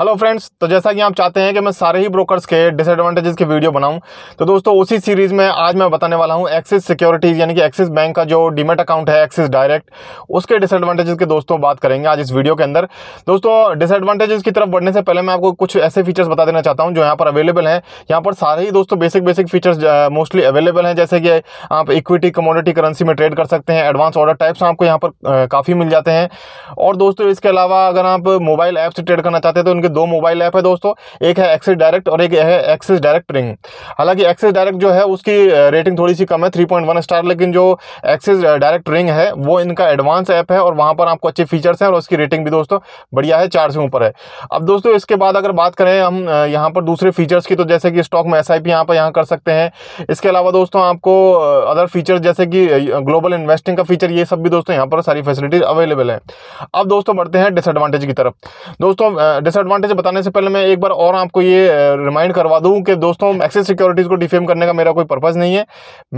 hello friends तो जैसा कि आप चाहते हैं कि मैं सारे ही ब्रोकर्स के डिसएडवांटेजेस की वीडियो बनाऊं तो दोस्तों उसी सीरीज़ में आज मैं बताने वाला हूं एक्सिस सिक्योरिटीज़ यानी कि एक्सिस बैंक का जो डीमेट अकाउंट है एक्सिस डायरेक्ट उसके डिसएडवांटेजेस के दोस्तों बात करेंगे आज इस वीडियो के अंदर दोस्तों डिसएडवांटेजेस की तरफ बढ़ने से पहले मैं आपको कुछ ऐसे फीचर्स बता देना चाहता हूँ जो यहाँ पर अवेलेबल हैं यहाँ पर सारे ही दोस्तों basic basic features mostly available हैं जैसे कि आप इक्विटी कमोडिटी करेंसी में ट्रेड कर सकते हैं एडवांस ऑर्डर टाइप्स आपको यहाँ पर काफ़ी मिल जाते हैं और दोस्तों इसके अलावा अगर आप मोबाइल ऐप से ट्रेड करना चाहते हैं तो उनके के दो मोबाइल ऐप है दोस्तों एक है एक्सिस डायरेक्ट और एक है एक्सिस डायरेक्ट रिंग हालांकि एक्सिस डायरेक्ट जो है उसकी रेटिंग थोड़ी सी कम है थ्री स्टार लेकिन जो एक्सिस डायरेक्ट रिंग है वो इनका एडवांस ऐप है और वहाँ पर आपको अच्छे फीचर्स हैं और उसकी रेटिंग भी दोस्तों बढ़िया है चार से ऊपर है अब दोस्तों इसके बाद अगर बात करें हम यहाँ पर दूसरे फीचर्स की तो जैसे कि स्टॉक में एस आई पर यहाँ कर सकते हैं इसके अलावा दोस्तों आपको अदर फीचर्स जैसे कि ग्लोबल इन्वेस्टिंग का फीचर ये सब भी दोस्तों यहाँ पर सारी फैसिलिटीज़ अवेलेबल है अब दोस्तों बढ़ते हैं डिसएडवांटेज की तरफ दोस्तों डिसएडवांटेज एडवांटेज बताने से पहले मैं एक बार और आपको ये रिमाइंड करवा दूं कि दोस्तों एक्सेस सिक्योरिटीज़ को डिफेम करने का मेरा कोई पर्पज़ नहीं है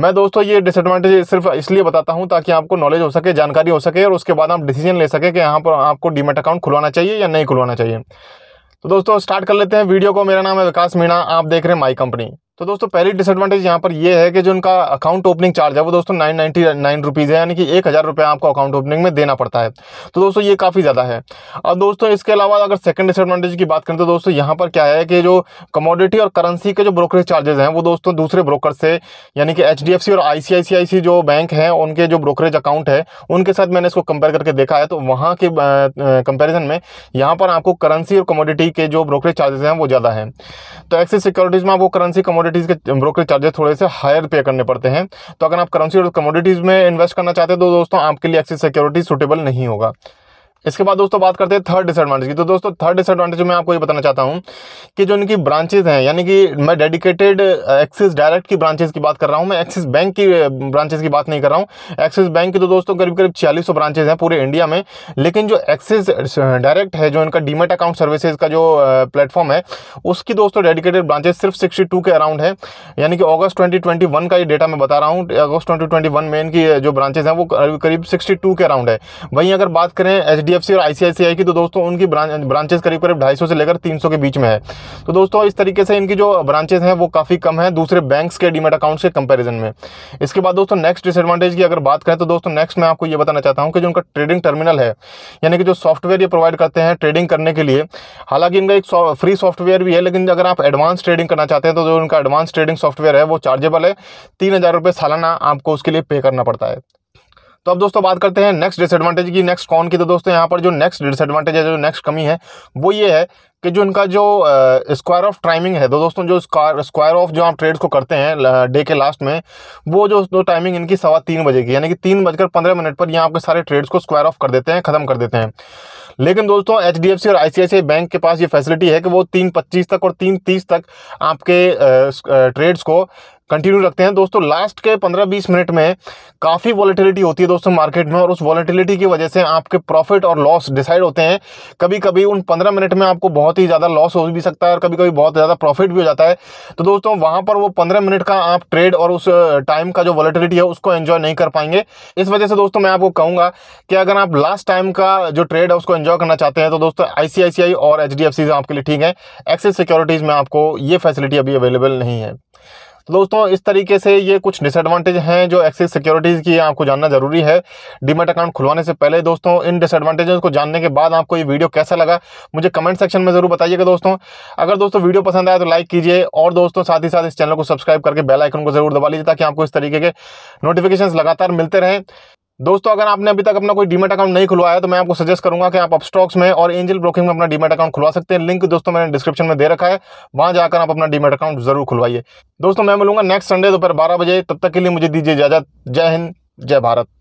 मैं दोस्तों ये डिसएडवांटेज सिर्फ इसलिए बताता हूं ताकि आपको नॉलेज हो सके जानकारी हो सके और उसके बाद आप डिसीजन ले सके कि यहाँ पर आपको डीमेट अकाउंट खुलवाना चाहिए या नहीं खुलवाना चाहिए तो दोस्तों स्टार्ट कर लेते हैं वीडियो को मेरा नाम है विकास मीणा आप देख रहे हैं माई कंपनी तो दोस्तों पहली डिसएडवांटेज यहाँ पर ये है कि जो उनका अकाउंट ओपनिंग चार्ज है वो दोस्तों नाइन नाइन्टी नाइन रुपीज़ है यानी कि एक हज़ार रुपये आपको अकाउंट ओपनिंग में देना पड़ता है तो दोस्तों ये काफ़ी ज़्यादा है और दोस्तों इसके अलावा अगर सेकंड डिसएडवांटेज की बात करें तो दोस्तों यहाँ पर क्या है कि जो कमोडिटी और करेंसी के जो ब्रोकरेज चार्जेज हैं वो दोस्तों दूसरे ब्रोकर से यानी कि एच और आई जो बैंक हैं उनके जो ब्रोकरेज अकाउंट है उनके साथ मैंने इसको कंपेयर करके देखा है तो वहाँ के कंपेरिजन में यहाँ पर आपको करेंसी और कमोडिटी के जो ब्रोकरेज चार्जेज हैं वो ज़्यादा हैं तो एक्सिस सिक्योरिटीज़ में आपको करेंसी कमोडिटी कमोडिटीज़ के ब्रोकरेज चार्जेस थोड़े से हायर पे करने पड़ते हैं तो अगर आप करेंसी और कमोडिटीज़ में इन्वेस्ट करना चाहते हैं तो दोस्तों आपके लिए एक्सिस सिक्योरिटी सुटेबल नहीं होगा इसके बाद दोस्तों बात करते हैं थर्ड डिसएडवांटेज की तो दोस्तों थर्ड डिसएडवांटेज में आपको ये बताना चाहता हूँ कि जो इनकी ब्रांचेज हैं यानी कि मैं डेडिकेटेड एक्सिस डायरेक्ट की ब्रांचेज की बात कर रहा हूँ मैं एक्सिस बैंक की ब्रांचेज uh, की बात नहीं कर रहा हूँ एक्सिस बैंक की तो दोस्तों करीब करीब छियालीस सौ ब्रांचेज हैं पूरे इंडिया में लेकिन जो एक्सिस डायरेक्ट uh, है जो इनका डीमेट अकाउंट सर्विसेज का जो प्लेटफॉर्म uh, है उसकी दोस्तों डेडिकेटेड ब्रांचेज सिर्फ सिक्सटी टू के अराउंड है यानी कि अगस्त ट्वेंटी ट्वेंटी वन का ये डेटा मैं बता रहा हूँ अगस्त ट्वेंटी ट्वेंटी वन में इनकी जो ब्रांचेज हैं वो करीब सिक्सटी टू के अराउंड है वहीं अगर बात करें एच एच और आई की तो दोस्तों उनकी ब्रांचेस करीब करीब ढाई से लेकर तीन के बीच में है तो दोस्तों इस तरीके से इनकी जो ब्रांचेस हैं वो काफ़ी कम है दूसरे बैंक्स के डीमेट अकाउंट्स के कंपेरिजन में इसके बाद दोस्तों नेक्स्ट डिसएडवांटेज की अगर बात करें तो दोस्तों नेक्स्ट मैं आपको ये बताना चाहता हूँ कि जो उनका ट्रेडिंग टर्मिनल है यानी कि जो सॉफ्टवेयर ये प्रोवाइड करते हैं ट्रेडिंग करने के लिए हालांकि इनका एक फ्री सॉफ्टवेयर भी है लेकिन अगर आप एडवांस ट्रेडिंग करना चाहते हैं तो जो उनका एडवांस ट्रेडिंग सॉफ्टवेयर है वो चार्जेबल है तीन हज़ार रुपये सालाना आपको उसके लिए पे करना पड़ता है तो अब दोस्तों बात करते हैं नेक्स्ट डिसएडवांटेज की नेक्स्ट कौन की तो दोस्तों यहाँ पर जो नेक्स्ट डिसएडवांटेज है जो नेक्स्ट कमी है वो ये है कि जो इनका जो स्क्वायर ऑफ टाइमिंग है तो दोस्तों जो स्क्वायर ऑफ जो आप ट्रेड्स को करते हैं डे के लास्ट में वो जो दो टाइमिंग इनकी सवा तीन बजे की यानी कि तीन बजकर पंद्रह मिनट पर यहाँ आपके सारे ट्रेड्स को स्क्वायर ऑफ कर देते हैं ख़त्म कर देते हैं लेकिन दोस्तों एच और आई बैंक के पास ये फैसिलिटी है कि वो तीन पच्चीस तक और तीन तीस तक आपके ट्रेड्स को कंटिन्यू रखते हैं दोस्तों लास्ट के 15-20 मिनट में काफ़ी वॉलीटिलिटी होती है दोस्तों मार्केट में और उस वॉलीटिलिटी की वजह से आपके प्रॉफिट और लॉस डिसाइड होते हैं कभी कभी उन 15 मिनट में आपको बहुत ही ज़्यादा लॉस हो भी सकता है और कभी कभी बहुत ज़्यादा प्रॉफिट भी हो जाता है तो दोस्तों वहाँ पर वो पंद्रह मिनट का आप ट्रेड और उस टाइम का जो वॉलीटिलिटी है उसको एन्जॉय नहीं कर पाएंगे इस वजह से दोस्तों मैं आपको कहूँगा कि अगर आप लास्ट टाइम का जो ट्रेड है उसको एन्जॉय करना चाहते हैं तो दोस्तों आई और एच आपके लिए ठीक है एक्सेस सिक्योरिटीज़ में आपको ये फैसिलिटी अभी अवेलेबल नहीं है दोस्तों इस तरीके से ये कुछ डिसएडवांटेज हैं जो एक्सिस सिक्योरिटीज़ की आपको जानना ज़रूरी है डीमेट अकाउंट खुलवाने से पहले दोस्तों इन डिसएडवांटेजेस को जानने के बाद आपको ये वीडियो कैसा लगा मुझे कमेंट सेक्शन में ज़रूर बताइएगा दोस्तों अगर दोस्तों वीडियो पसंद आया तो लाइक कीजिए और दोस्तों साथ ही साथ इस चैनल को सब्सक्राइब करके बेलाइकन को ज़रूर दबा लीजिए ताकि आपको इस तरीके के नोटिफिकेशन लगातार मिलते रहें दोस्तों अगर आपने अभी तक अपना कोई डीमेट अकाउंट नहीं खुलवाया तो मैं आपको सजेस्ट करूंगा कि आप अपस्टॉक्स में और एंजल ब्रोकिंग में अपना डीमेट अकाउंट खुलवा सकते हैं लिंक दोस्तों मैंने डिस्क्रिप्शन में दे रखा है वहां जाकर आप अपना डीमेट अकाउंट जरूर खुलवाइए दोस्तों मैं मिलूंगा नेक्स्ट संडे दोपहर बारह बजे तब तक के लिए मुझे दीजिए इजाजत जय हिंद जय भारत